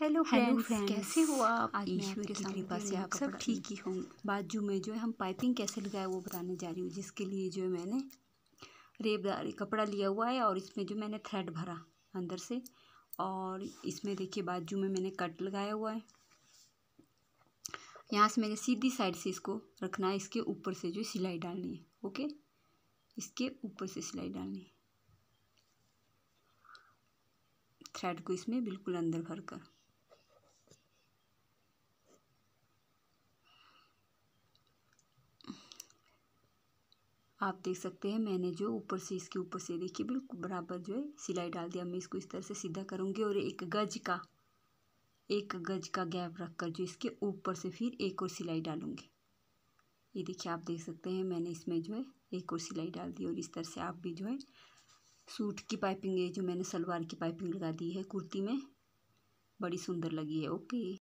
hello hello friends कैसे हो आप आज ईश्वर की कृपा से आप सब ठीक ही होंगे बाजू में जो है हम पाइपिंग कैसे लगाए वो बताने जा रही हूँ जिसके लिए जो है मैंने रेबदार कपड़ा लिया हुआ है और इसमें जो मैंने थ्रेड भरा अंदर से और इसमें देखिए बाजू में मैंने कट लगाया हुआ है यहाँ से मैंने सीधी साइड से इसको रखना है इसके ऊपर से जो सिलाई डालनी है ओके इसके ऊपर से सिलाई डालनी है थ्रेड को इसमें बिल्कुल अंदर भर कर आप देख सकते हैं मैंने जो ऊपर से इसके ऊपर से देखिए बिल्कुल बराबर जो है सिलाई डाल दिया मैं इसको इस तरह से सीधा करूँगी और एक गज का एक गज का गैप रख कर जो इसके ऊपर से फिर एक और सिलाई डालूँगी ये देखिए आप देख सकते हैं मैंने इसमें जो है एक और सिलाई डाल दी और इस तरह से आप भी जो है सूट की पाइपिंग ये जो मैंने सलवार की पाइपिंग लगा दी है कुर्ती में बड़ी सुंदर लगी है ओके